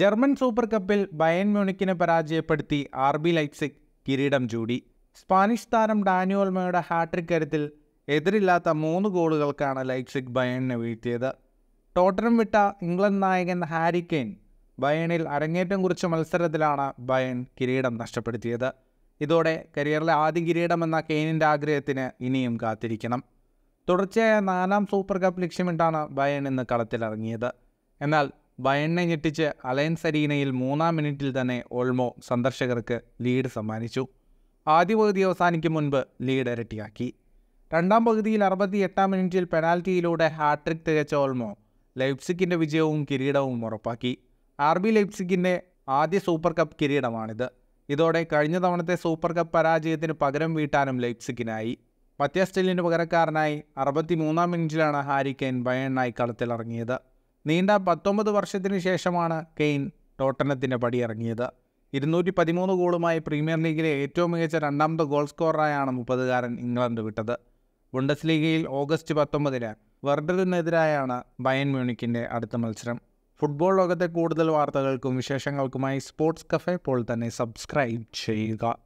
German super കപ്പിൽ Bayern മ്യൂണിക്കിനെ പരാജയപ്പെടുത്തി ആർ ബി ലൈറ്റ്സിക് കിരീടം ചൂടി സ്പാനിഷ് താരം ഡാനിയോൽമയുടെ ഹാട്രിക് കരുത്തിൽ എതിരില്ലാത്ത മൂന്ന് ഗോളുകൾക്കാണ് ലൈറ്റ്സിക് ബയണിനെ വീഴ്ത്തിയത് ടോട്ടനം വിട്ട ഇംഗ്ലണ്ട് നായകൻ ഹാരി കെയ്ൻ ബയണിൽ അരങ്ങേറ്റം കുറിച്ച മത്സരത്തിലാണ് ബയൺ കിരീടം നഷ്ടപ്പെടുത്തിയത് ഇതോടെ കരിയറിലെ ആദ്യ കിരീടമെന്ന കെയ്നിൻ്റെ ആഗ്രഹത്തിന് ഇനിയും കാത്തിരിക്കണം തുടർച്ചയായ നാലാം സൂപ്പർ കപ്പ് ലക്ഷ്യമിട്ടാണ് ബയൺ ഇന്ന് കളത്തിലിറങ്ങിയത് എന്നാൽ ബയണ്ണെ ഞെട്ടിച്ച് അലയൻസ് അരീനയിൽ മൂന്നാം മിനിറ്റിൽ തന്നെ ഓൾമോ സന്ദർശകർക്ക് ലീഡ് സമ്മാനിച്ചു ആദ്യ പകുതി അവസാനിക്കും മുൻപ് ലീഡ് ഇരട്ടിയാക്കി രണ്ടാം പകുതിയിൽ അറുപത്തി എട്ടാം മിനിറ്റിൽ പെനാൽറ്റിയിലൂടെ ഹാട്രിക് തികച്ച ഓൾമോ ലൈപ്സിക്കിൻ്റെ വിജയവും കിരീടവും ഉറപ്പാക്കി ആർ ബി ലൈപ്സിക്കിൻ്റെ ആദ്യ സൂപ്പർ കപ്പ് കിരീടമാണിത് ഇതോടെ കഴിഞ്ഞ തവണത്തെ സൂപ്പർ കപ്പ് പരാജയത്തിന് പകരം വീട്ടാനും ലൈപ്സിക്കിനായി മത്യാസ്റ്റെല്ലിൻ്റെ പകരക്കാരനായി അറുപത്തി മൂന്നാം മിനിറ്റിലാണ് ഹാരി കെയ്ൻ ബയണ്ണായി കളത്തിലിറങ്ങിയത് നീണ്ട പത്തൊമ്പത് വർഷത്തിനു ശേഷമാണ് കെയ്ൻ ടോട്ടനത്തിൻ്റെ പടിയിറങ്ങിയത് ഇരുന്നൂറ്റി പതിമൂന്ന് ഗോളുമായി പ്രീമിയർ ലീഗിലെ ഏറ്റവും മികച്ച രണ്ടാമത്തെ ഗോൾ സ്കോററായാണ് മുപ്പതുകാരൻ ഇംഗ്ലണ്ട് വിട്ടത് ബുണ്ടസ് ലീഗയിൽ ഓഗസ്റ്റ് പത്തൊമ്പതിന് വെർഡറിനെതിരായാണ് ബയൻ മ്യൂണിക്കിൻ്റെ അടുത്ത മത്സരം ഫുട്ബോൾ ലോകത്തെ കൂടുതൽ വാർത്തകൾക്കും വിശേഷങ്ങൾക്കുമായി സ്പോർട്സ് കഫേ പോൾ തന്നെ സബ്സ്ക്രൈബ് ചെയ്യുക